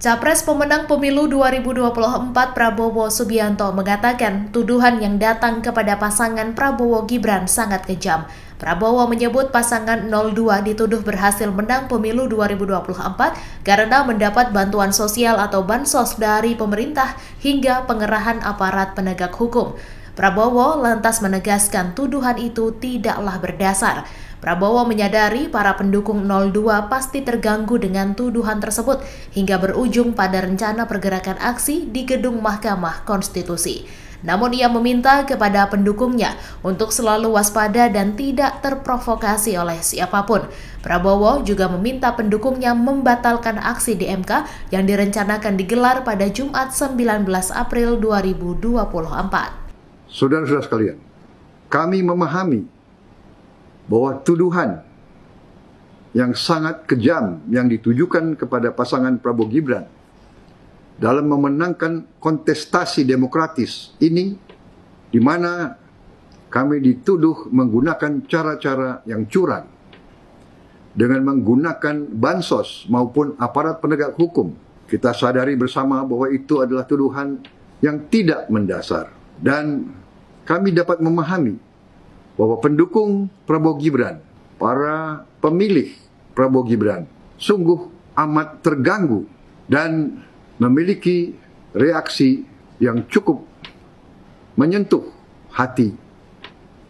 Capres pemenang pemilu 2024 Prabowo Subianto mengatakan tuduhan yang datang kepada pasangan Prabowo Gibran sangat kejam. Prabowo menyebut pasangan 02 dituduh berhasil menang pemilu 2024 karena mendapat bantuan sosial atau bansos dari pemerintah hingga pengerahan aparat penegak hukum. Prabowo lantas menegaskan tuduhan itu tidaklah berdasar. Prabowo menyadari para pendukung 02 pasti terganggu dengan tuduhan tersebut hingga berujung pada rencana pergerakan aksi di gedung Mahkamah Konstitusi. Namun ia meminta kepada pendukungnya untuk selalu waspada dan tidak terprovokasi oleh siapapun. Prabowo juga meminta pendukungnya membatalkan aksi di MK yang direncanakan digelar pada Jumat 19 April 2024. Saudara-saudara sekalian, kami memahami bahwa tuduhan yang sangat kejam yang ditujukan kepada pasangan Prabowo Gibran dalam memenangkan kontestasi demokratis ini di mana kami dituduh menggunakan cara-cara yang curang dengan menggunakan bansos maupun aparat penegak hukum. Kita sadari bersama bahwa itu adalah tuduhan yang tidak mendasar dan kami dapat memahami bahwa pendukung Prabowo Gibran, para pemilih Prabowo Gibran sungguh amat terganggu dan memiliki reaksi yang cukup menyentuh hati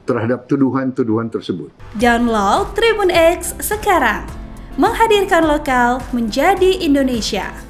terhadap tuduhan-tuduhan tersebut. Download Tribun X sekarang, menghadirkan lokal menjadi Indonesia.